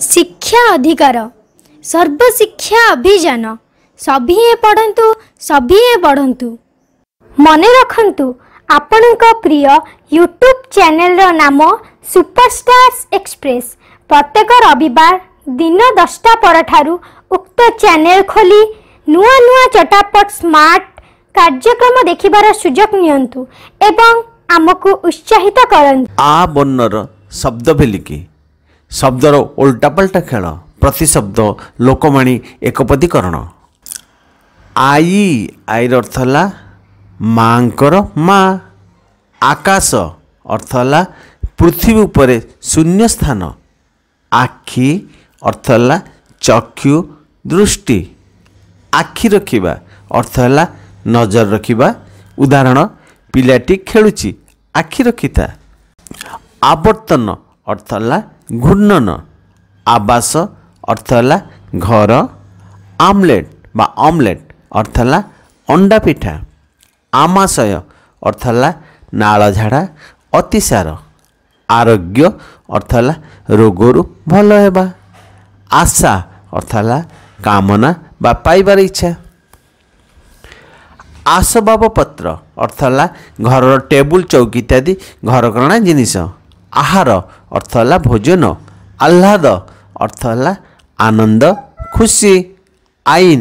शिक्षा अधिकार सर्वशिक्षा अभिजान सभिए पढन्तु सभिए बढ्नु मन रकियुट्युब च्याने रो नाम सुपरस्टार्स एक्सप्रेस प्रत्येक रविवार दिन दसटा खोली च्याने खोलि चटापट स्मार्ट कार्यक्रम देखि सु उत्साहित शब्द बेलिक ଶବ୍ଦର ଓଲଟା ପାଲଟା ଖେଳ ପ୍ରତିଶବ୍ଦ ଲୋକମାଣି ଏକପଦୀକରଣ ଆଇ ଆଇର ଅର୍ଥ ହେଲା ମାଆଙ୍କର ମା ଆକାଶ ଅର୍ଥ ହେଲା ପୃଥିବୀ ଉପରେ ଶୂନ୍ୟ ସ୍ଥାନ ଆଖି ଅର୍ଥ ହେଲା ଚକ୍ଷୁ ଦୃଷ୍ଟି ଆଖି ରଖିବା ଅର୍ଥ ହେଲା ନଜର ରଖିବା ଉଦାହରଣ ପିଲାଟି ଖେଳୁଛି ଆଖି ରଖିଥା ଆବର୍ତ୍ତନ ଅର୍ଥ ହେଲା ଘୂର୍ଣ୍ଣନ ଆବାସ ଅର୍ଥ ହେଲା ଘର ଆମଲେଟ୍ ବା ଅମ୍ଲେଟ୍ ଅର୍ଥ ହେଲା ଅଣ୍ଡା ପିଠା ଆମାଶୟ ଅର୍ଥ ହେଲା ନାଳ ଝାଡ଼ା ଅତିସାର ଆରୋଗ୍ୟ ଅର୍ଥ ହେଲା ରୋଗରୁ ଭଲ ହେବା ଆଶା ଅର୍ଥ ହେଲା କାମନା ବା ପାଇବାର ଇଚ୍ଛା ଆସବାବପତ୍ର ଅର୍ଥ ହେଲା ଘରର ଟେବୁଲ୍ ଚୌକି ଇତ୍ୟାଦି ଘରକରଣା ଜିନିଷ ଆହାର ଅର୍ଥ ହେଲା ଭୋଜନ ଆହ୍ଲାଦ ଅର୍ଥ ହେଲା ଆନନ୍ଦ ଖୁସି ଆଇନ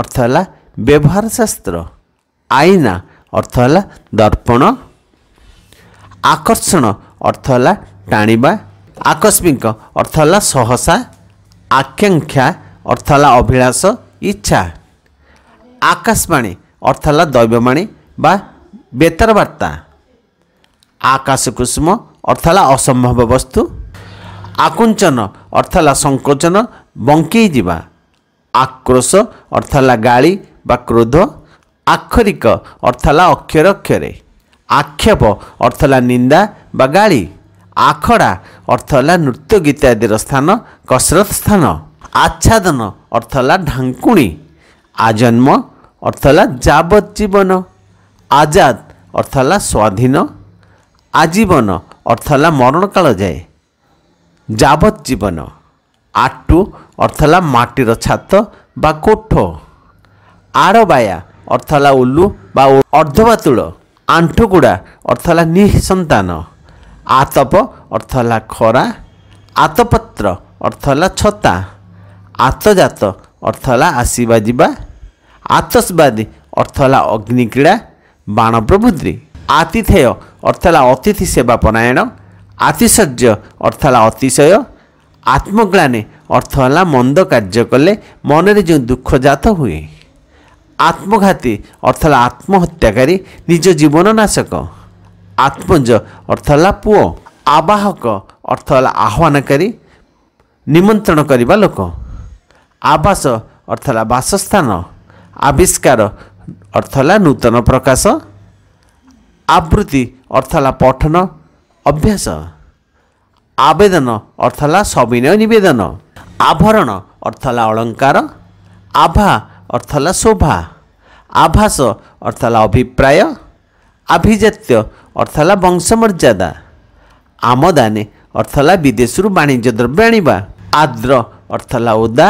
ଅର୍ଥ ହେଲା ବ୍ୟବହାର ଶାସ୍ତ୍ର ଆଇନା ଅର୍ଥ ହେଲା ଦର୍ପଣ ଆକର୍ଷଣ ଅର୍ଥ ହେଲା ଟାଣିବା ଆକସ୍ମିକ ଅର୍ଥ ହେଲା ସହସା ଆକାଂକ୍ଷା ଅର୍ଥ ହେଲା ଅଭିଳାଷ ଇଚ୍ଛା ଆକାଶବାଣୀ ଅର୍ଥ ହେଲା ଦୈବବାଣୀ ବା ବେତାର ବାର୍ତ୍ତା ଆକାଶ କୁସୁମ ଅର୍ଥାଲା ଅସମ୍ଭବ ବସ୍ତୁ ଆକୁଞ୍ଚନ ଅର୍ଥାଲା ସଙ୍କୋଚନ ବଙ୍କେଇ ଯିବା ଆକ୍ରୋଶ ଅର୍ଥାଲା ଗାଳି ବା କ୍ରୋଧ ଆକ୍ଷରିକ ଅର୍ଥାଲା ଅକ୍ଷର ଅକ୍ଷରେ ଆକ୍ଷେପ ଅର୍ଥାଲା ନିନ୍ଦା ବା ଗାଳି ଆଖଡ଼ା ଅର୍ଥ ହେଲା ନୃତ୍ୟ ଗୀତ ଆଦିର ସ୍ଥାନ କସରତ ସ୍ଥାନ ଆଚ୍ଛାଦନ ଅର୍ଥ ହେଲା ଢାଙ୍କୁଣୀ ଆଜନ୍ମ ଅର୍ଥ ହେଲା ଯାବତ୍ ଜୀବନ ଆଜାଦ ଅର୍ଥ ହେଲା ସ୍ୱାଧୀନ আজীবন অর্থ হল মরণকাল যায় যাবজ্জীবন আট্টু অর্থ হল মাটির ছাত বা কোঠ আড়বায়া অর্থ হল উল্লু বা অর্ধবাতুল আণ্ঠুকুড়া অর্থ হল নিঃসন্তান আতপ অর্থ হল খরা আতপত্র অর্থ হল ছতা আতজাত অর্থ হল আসিবা যা আতসবাদী অর্থ হল অগ্নিক্রীড়া বাণ প্রভৃতি ଆତିଥେୟ ଅର୍ଥ ହେଲା ଅତିଥି ସେବା ପରାୟଣ ଆତିଶର୍ଯ୍ୟ ଅର୍ଥ ହେଲା ଅତିଶୟ ଆତ୍ମଗ୍ଳାନୀ ଅର୍ଥ ହେଲା ମନ୍ଦ କାର୍ଯ୍ୟ କଲେ ମନରେ ଯେଉଁ ଦୁଃଖ ଜାତ ହୁଏ ଆତ୍ମଘାତୀ ଅର୍ଥ ହେଲା ଆତ୍ମହତ୍ୟାକାରୀ ନିଜ ଜୀବନ ନାଶକ ଆତ୍ମଜ ଅର୍ଥ ହେଲା ପୁଅ ଆବାହକ ଅର୍ଥ ହେଲା ଆହ୍ୱାନକାରୀ ନିମନ୍ତ୍ରଣ କରିବା ଲୋକ ଆବାସ ଅର୍ଥ ହେଲା ବାସସ୍ଥାନ ଆବିଷ୍କାର ଅର୍ଥ ହେଲା ନୂତନ ପ୍ରକାଶ ଆବୃତ୍ତି ଅର୍ଥ ହେଲା ପଠନ ଅଭ୍ୟାସ ଆବେଦନ ଅର୍ଥ ହେଲା ସବିନୟ ନିବେଦନ ଆଭରଣ ଅର୍ଥ ହେଲା ଅଳଙ୍କାର ଆଭା ଅର୍ଥ ହେଲା ଶୋଭା ଆଭାସ ଅର୍ଥ ହେଲା ଅଭିପ୍ରାୟ ଆଭିଜାତ୍ୟ ଅର୍ଥ ହେଲା ବଂଶମର୍ଯ୍ୟାଦା ଆମଦାନୀ ଅର୍ଥ ହେଲା ବିଦେଶରୁ ବାଣିଜ୍ୟ ଦ୍ରବ୍ୟ ଆଣିବା ଆଦ୍ର ଅର୍ଥ ହେଲା ଓଦା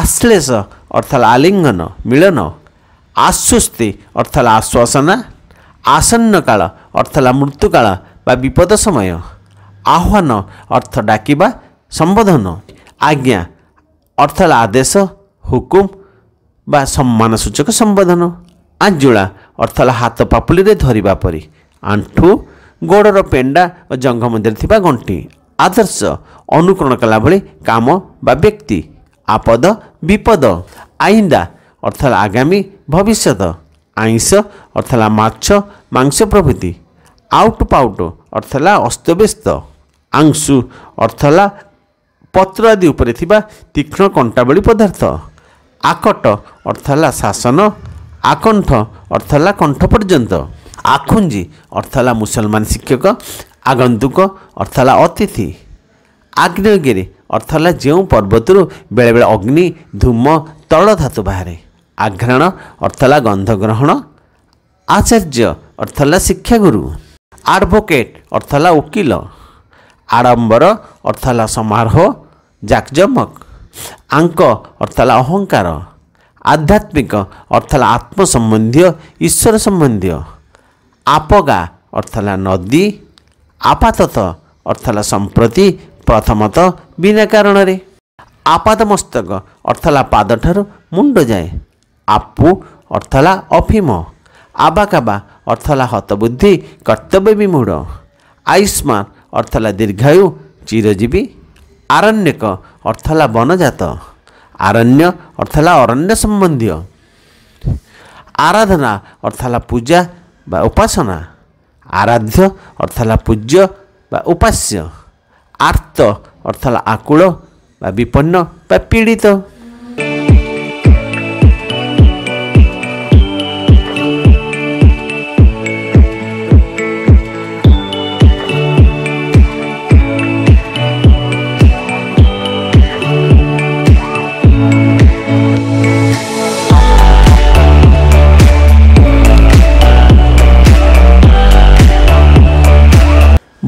ଆଶ୍ଲେଷ ଅର୍ଥ ହେଲା ଆଲିଙ୍ଗନ ମିଳନ ଆଶ୍ୱସ୍ତି ଅର୍ଥ ହେଲା ଆଶ୍ୱାସନା ଆସନ୍ନ କାଳ ଅର୍ଥ ହେଲା ମୃତ୍ୟୁକାଳ ବା ବିପଦ ସମୟ ଆହ୍ୱାନ ଅର୍ଥ ଡାକିବା ସମ୍ବୋଧନ ଆଜ୍ଞା ଅର୍ଥ ହେଲା ଆଦେଶ ହୁକୁମ ବା ସମ୍ମାନ ସୂଚକ ସମ୍ବୋଧନ ଆଞ୍ଜୁଳା ଅର୍ଥ ହେଲା ହାତ ପାପୁଲିରେ ଧରିବା ପରି ଆଣ୍ଠୁ ଗୋଡ଼ର ପେଣ୍ଡା ଓ ଜଙ୍ଘ ମଧ୍ୟରେ ଥିବା ଗଣ୍ଠି ଆଦର୍ଶ ଅନୁକରଣ କଲା ଭଳି କାମ ବା ବ୍ୟକ୍ତି ଆପଦ ବିପଦ ଆଇନ୍ଦା ଅର୍ଥ ହେଲା ଆଗାମୀ ଭବିଷ୍ୟତ ଆଇଁଷ ଅର୍ଥ ହେଲା ମାଛ ମାଂସ ପ୍ରଭୃତି ଆଉଟ୍ ପାଉଟ୍ ଅର୍ଥ ହେଲା ଅସ୍ତବ୍ୟସ୍ତ ଆଂଶୁ ଅର୍ଥ ହେଲା ପତ୍ର ଆଦି ଉପରେ ଥିବା ତୀକ୍ଷ୍ଣ କଣ୍ଟାବଳୀ ପଦାର୍ଥ ଆକଟ ଅର୍ଥ ହେଲା ଶାସନ ଆକଣ୍ଠ ଅର୍ଥ ହେଲା କଣ୍ଠ ପର୍ଯ୍ୟନ୍ତ ଆଖୁଞ୍ଜି ଅର୍ଥ ହେଲା ମୁସଲମାନ ଶିକ୍ଷକ ଆଗନ୍ତୁକ ଅର୍ଥ ହେଲା ଅତିଥି ଆଗ୍ନେୟଗିରି ଅର୍ଥ ହେଲା ଯେଉଁ ପର୍ବତରୁ ବେଳେବେଳେ ଅଗ୍ନି ଧୂମ ତଳ ଧାତୁ ବାହାରେ ଆଘ୍ରାଣ ଅର୍ଥ ହେଲା ଗନ୍ଧ ଗ୍ରହଣ ଆଚାର୍ଯ୍ୟ ଅର୍ଥ ହେଲା ଶିକ୍ଷାଗୁରୁ ଆଡ଼ଭୋକେଟ୍ ଅର୍ଥ ହେଲା ଓକିଲ ଆଡ଼ମ୍ବର ଅର୍ଥ ହେଲା ସମାରୋହ ଜାକଜମକ ଆଙ୍କ ଅର୍ଥ ହେଲା ଅହଙ୍କାର ଆଧ୍ୟାତ୍ମିକ ଅର୍ଥ ହେଲା ଆତ୍ମ ସମ୍ବନ୍ଧୀୟ ଈଶ୍ୱର ସମ୍ବନ୍ଧୀୟ ଆପଗା ଅର୍ଥ ହେଲା ନଦୀ ଆପାତତ ଅର୍ଥ ହେଲା ସମ୍ପ୍ରତି ପ୍ରଥମତଃ ବିନା କାରଣରେ ଆପାତ ମସ୍ତକ ଅର୍ଥ ହେଲା ପାଦଠାରୁ ମୁଣ୍ଡ ଯାଏ ଆପୁ ଅର୍ଥ ହେଲା ଅଫିମ ଆବାକାବା ଅର୍ଥ ହେଲା ହତବୁଦ୍ଧି କର୍ତ୍ତବ୍ୟ ବିମୂଢ଼ ଆୟୁଷ୍ମାନ ଅର୍ଥ ହେଲା ଦୀର୍ଘାୟୁ ଚିରଜୀବୀ ଆରଣ୍ୟକ ଅର୍ଥ ହେଲା ବନଜାତ ଆରଣ୍ୟ ଅର୍ଥ ହେଲା ଅରଣ୍ୟ ସମ୍ବନ୍ଧୀୟ ଆରାଧନା ଅର୍ଥ ହେଲା ପୂଜା ବା ଉପାସନା ଆରାଧ୍ୟ ଅର୍ଥ ହେଲା ପୂଜ୍ୟ ବା ଉପାସ୍ୟ ଆର୍ତ୍ତ ଅର୍ଥ ହେଲା ଆକୁଳ ବା ବିପନ୍ନ ବା ପୀଡ଼ିତ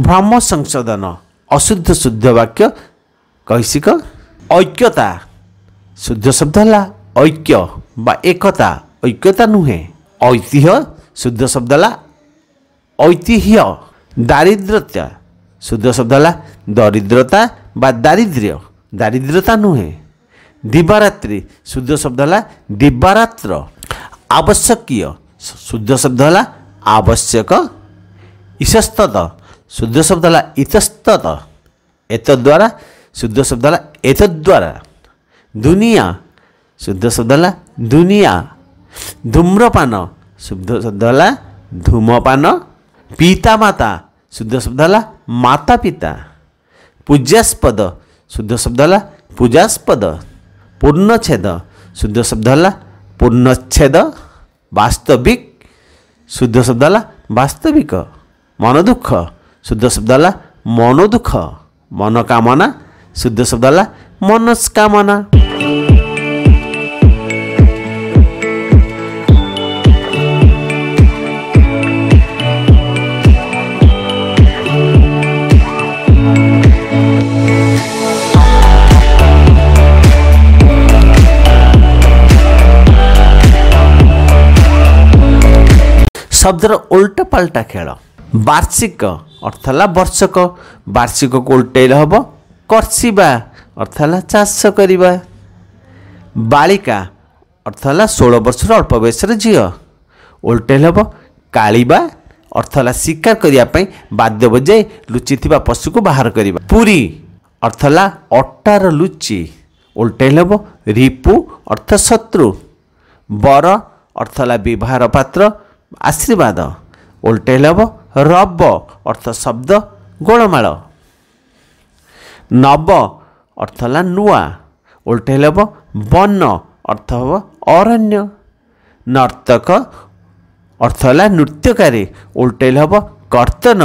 ब्रह्म संशोधन अशुद्ध शुद्ध वाक्य कैसिक ऐक्यता शुद्ध शब्द होला ऐक्य एकता ऐक्यता नुहे ऐतिह शुद्ध शब्द होला ऐतिह दारिद्रता शुद्ध शब्द होला दरिद्रता वा दारिद्र्य दारिद्रता नुहे दुवारत्रि शुद्ध शब्द होला आवश्यक शुद्ध शब्द होला आवश्यक ईशस्तत शुद्ध शब्दाला इतस्तत एतद्वारा शुद्ध शब्दाला एतद्वारा दुनिया शुद्ध शब्दाला दुनिया धूम्रपान शुद्ध शब्दाला धूमपान पिता माता शुद्ध शब्द माता पिता पूज्यास्पद शुद्ध शब्दाला पूजास्पद पूर्णच्छेद शुद्ध शब्दाला पूर्णच्छेद वास्तविक शुद्ध शब्दाला वास्तविक मनदुःख शुद्ध शब्दला मनोदुःख मनोकामना शुद्ध होला मनस्कामना शब्द र पाल्टा खेल वार्षिक अर्थ होला वर्षक वार्षिकको उल्टे हे कस अर्थ होला चास बार्थो वर्ष र अल्प बयस र झिओ ओल्ट कालिम्पो अर्थ होला शाक बाद्य बजाई लुचित्र पशुको बाहार पुरी अर्थ होला अटार लुचिओब रिपु अर्थ शत्रु बर अर्थ होला विवाह पात्र आशीर्वाद ओल्टेल ओल्टे ରବ ଅର୍ଥ ଶବ୍ଦ ଗୋଳମାଳ ନବ ଅର୍ଥ ହେଲା ନୂଆ ଓଲଟେଇଲେ ହେବ ବନ ଅର୍ଥ ହେବ ଅରଣ୍ୟ ନର୍ତ୍ତକ ଅର୍ଥ ହେଲା ନୃତ୍ୟକାରୀ ଓଲଟେଇଲେ ହେବ କର୍ତ୍ତନ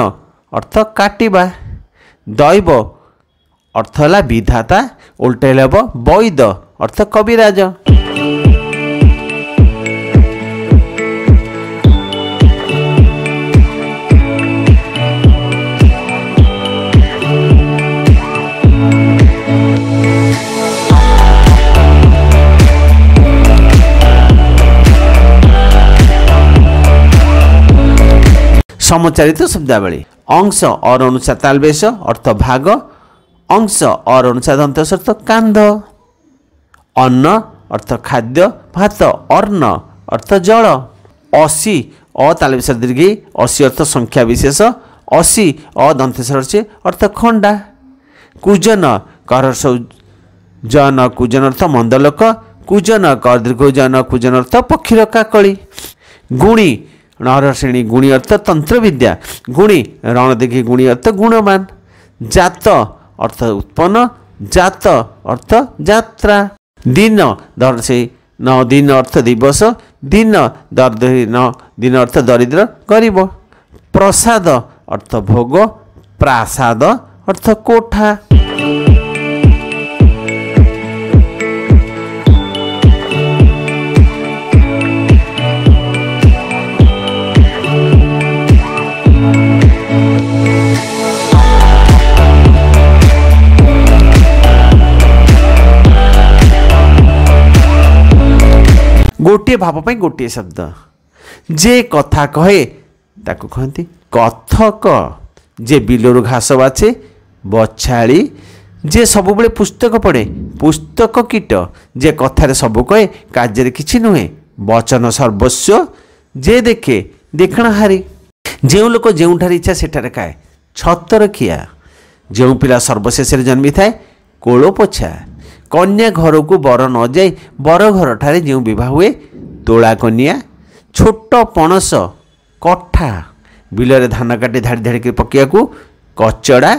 ଅର୍ଥ କାଟିବା ଦୈବ ଅର୍ଥ ହେଲା ବିଧାତା ଓଲଟେଇଲେ ହେବ ବୈଦ ଅର୍ଥ କବିରାଜ समचारित शब्दवली अंश अरनुसार तालब्वेश अर्थ भाग अंश अरनुसार दन्तेस अर्थ कान्ध अन्न अर्थ खाद्य भात अर्ण अर्थ जल असी अ अतालबस दीर्घी असी अर्थ संख्या विशेष असी अ दन्तेसरसे अर्थ खण्डा कुजन कर जन कुजन अर्थ मन्दलक कुजन क दीर्घ जन कुजन अर्थ पक्षी र कलि गुणी नर श्रेणी गुणी अर्थ तन्त्रविद्या गुणी रणदेखि गुणी अर्थ गुणवान जात अर्थ उत्पन्न जात अर्थ जात्रा दिन दर्शे न दिन अर्थ दिवस दिन दर न दिन अर्थ दरिद्र गरिब प्रसाद अर्थ भोग प्रासाद अर्थ कोठा ଗୋଟିଏ ଭାବ ପାଇଁ ଗୋଟିଏ ଶବ୍ଦ ଯେ କଥା କହେ ତାକୁ କହନ୍ତି କଥକ ଯେ ବିଲରୁ ଘାସ ବାଛେ ବଛାଳି ଯେ ସବୁବେଳେ ପୁସ୍ତକ ପଢ଼େ ପୁସ୍ତକ କୀଟ ଯେ କଥାରେ ସବୁ କହେ କାର୍ଯ୍ୟରେ କିଛି ନୁହେଁ ବଚନ ସର୍ବସ୍ୱ ଯେ ଦେଖେ ଦେଖଣାହାରୀ ଯେଉଁ ଲୋକ ଯେଉଁଠାରେ ଇଚ୍ଛା ସେଠାରେ ଖାଏ ଛତର ଖିଆ ଯେଉଁ ପିଲା ସର୍ବଶେଷରେ ଜନ୍ମିଥାଏ କୋଳ ପୋଛା कन्या घरोकु बरन अज्याई घर अठारे जियुँ बिभा हुए दोडा कन्या छोट्टा पनस कठा बिलरे धान काटे धार धार के पक्याकु कच्चडा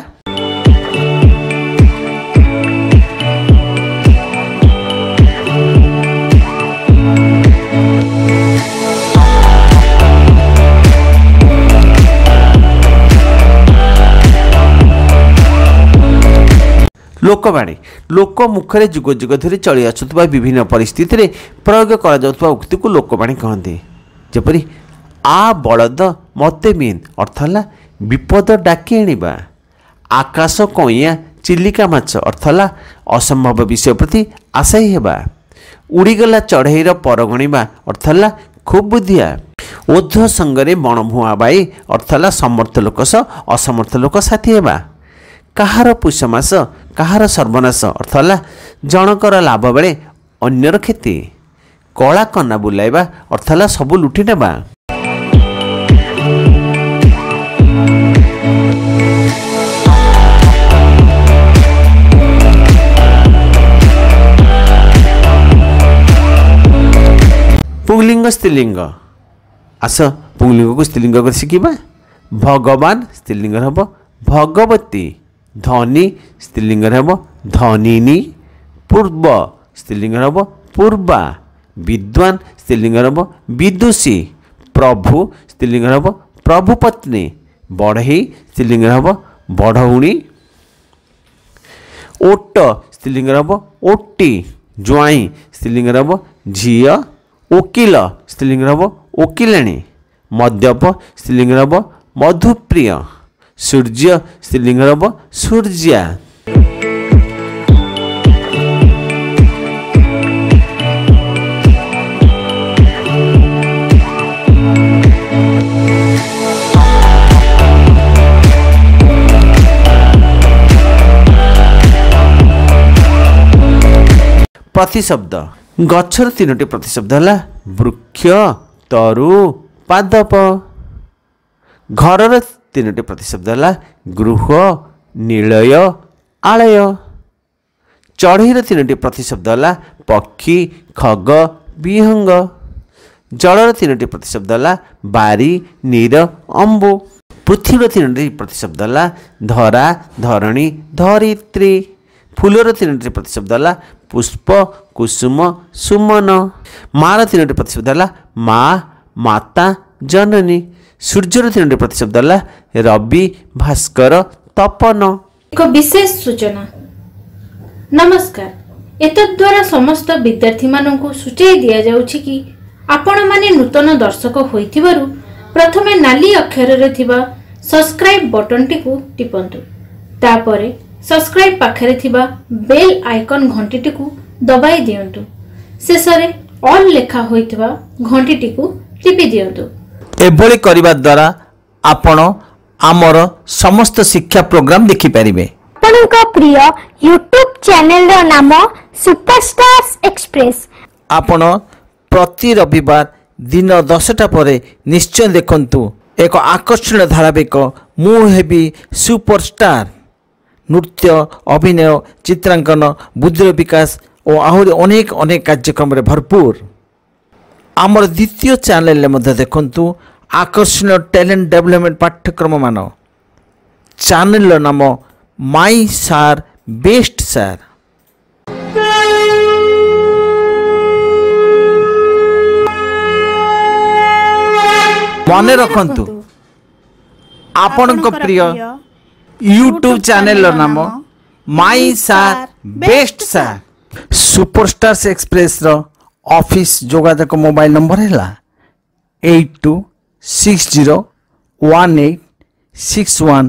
लोकवाणी लोक मुखले जुग जुग धेरै चलिआसु विभिन्न परिस्थितिले प्रयोग उक्ति को लोकवाणी किपरि आ बलद मते मेन् अर्थ होला विपद डाकिआ आकाश कइँ चेलिक अर्थ होला असम्भव विषयप्रति आशा उडिगला चढै र परगणा अर्थहेला खुब बुद्धि ओधसँग मणभुहाँ बाई अर्थ होला समर्थ लोकस असमर्थ लोक साथी कहार काुसमास କାହାର ସର୍ବନାଶ ଅର୍ଥ ହେଲା ଜଣଙ୍କର ଲାଭ ବେଳେ ଅନ୍ୟର କ୍ଷତି କଳା କନା ବୁଲାଇବା ଅର୍ଥ ହେଲା ସବୁ ଲୁଟି ନେବା ପୁଙ୍ଗଲିଙ୍ଗ ସ୍ତ୍ରୀଲିଙ୍ଗ ଆସ ପୁଙ୍ଗଲିଙ୍ଗକୁ ସ୍ତ୍ରୀଲିଙ୍ଗ କରି ଶିଖିବା ଭଗବାନ ସ୍ତ୍ରୀଲିଙ୍ଗ ହେବ ଭଗବତୀ धनी स्त्रीलिंग हम धनी पूर्व स्त्रीलिंग हम पूर्वा विद्वान स्त्रीलिंग हम विदुषी प्रभु स्त्रीलिंग हम प्रभुपत्नी बढ़ई स्त्रीलिंग हम बढ़ऊणी ओट स्त्रीलिंग हम ओटी ज्वाई स्त्रीलिंग हम झी ओकिल स्त्रीलिंग हम ଓକିଲାଣୀ मद्यप स्त्रीलिंग हम ମଧୁପ୍ରିୟ সূর্য স্ত্রীলিঙ্গ হব সূর্যা ପ୍ରତିଶବ୍ଦ ଗଛର ତିନୋଟି ପ୍ରତିଶବ୍ଦ ହେଲା ବୃକ୍ଷ ତରୁ ପାଦପ ଘରର प्रतिशब्द होला गृह निलय आलय चढिर ोटि प्रतिशब होला पक्षी खग विहँग जल रनोट प्रतिशब्दला बारी नीर अम्बु पृथ्वी तिनोट प्रतिशब्दला धरा धरणी धरित्री फुल रनोट प्रतिशब होला पुष्प कुसुम सुमन मानोट मा माता जननी ସୂର୍ଯ୍ୟର ତିନୋଟି ପ୍ରତିଶବ୍ଦ ହେଲା ରବି ଭାସ୍କର ତପନ ଏକ ବିଶେଷ ସୂଚନା ନମସ୍କାର ଏତଦ୍ୱାରା ସମସ୍ତ ବିଦ୍ୟାର୍ଥୀମାନଙ୍କୁ ସୂଚାଇ ଦିଆଯାଉଛି କି ଆପଣମାନେ ନୂତନ ଦର୍ଶକ ହୋଇଥିବାରୁ ପ୍ରଥମେ ନାଲି ଅକ୍ଷରରେ ଥିବା ସବସ୍କ୍ରାଇବ୍ ବଟନ୍ଟିକୁ ଟିପନ୍ତୁ ତାପରେ ସବସ୍କ୍ରାଇବ୍ ପାଖରେ ଥିବା ବେଲ୍ ଆଇକନ୍ ଘଣ୍ଟିଟିକୁ ଦବାଇ ଦିଅନ୍ତୁ ଶେଷରେ ଅଲ୍ ଲେଖା ହୋଇଥିବା ଘଣ୍ଟିଟିକୁ ଟିପି ଦିଅନ୍ତୁ ଏଭଳି କରିବା ଦ୍ୱାରା ଆପଣ ଆମର ସମସ୍ତ ଶିକ୍ଷା ପ୍ରୋଗ୍ରାମ ଦେଖିପାରିବେ ଆପଣଙ୍କ ପ୍ରିୟ ୟୁଟ୍ୟୁବ୍ ଚ୍ୟାନେଲର ନାମ ସୁପରଷ୍ଟାର୍ସ ଏକ୍ସପ୍ରେସ୍ ଆପଣ ପ୍ରତି ରବିବାର ଦିନ ଦଶଟା ପରେ ନିଶ୍ଚୟ ଦେଖନ୍ତୁ ଏକ ଆକର୍ଷଣୀୟ ଧାରାବାହିକ ମୁଁ ହେବି ସୁପରଷ୍ଟାର ନୃତ୍ୟ ଅଭିନୟ ଚିତ୍ରାଙ୍କନ ବୁଦ୍ଧିର ବିକାଶ ଓ ଆହୁରି ଅନେକ ଅନେକ କାର୍ଯ୍ୟକ୍ରମରେ ଭରପୁର আমার দ্বিতীয় ଚ୍ୟାନେଲ୍ରେ ମଧ୍ୟ ଦେଖନ୍ତୁ ଆକର୍ଷଣୀୟ ଟ୍ୟାଲେଣ୍ଟ ଡେଭଲପମେଣ୍ଟ ପାଠ୍ୟକ୍ରମମାନ ଚ୍ୟାନେଲ୍ର ନାମ ମାଇ ସାର୍ ବେଷ୍ଟ ସାର୍ ମନେ ରଖନ୍ତୁ ଆପଣଙ୍କ ପ୍ରିୟ ୟୁଟ୍ୟୁବ୍ ଚ୍ୟାନେଲ୍ର ନାମ my sir best sir superstars ଏକ୍ସପ୍ରେସ୍ର ଅଫିସ୍ ଯୋଗାଯୋଗ ମୋବାଇଲ ନମ୍ବର ହେଲା eight two six zero one eight six one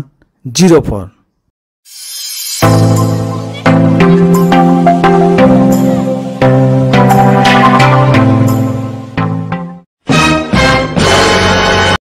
zero four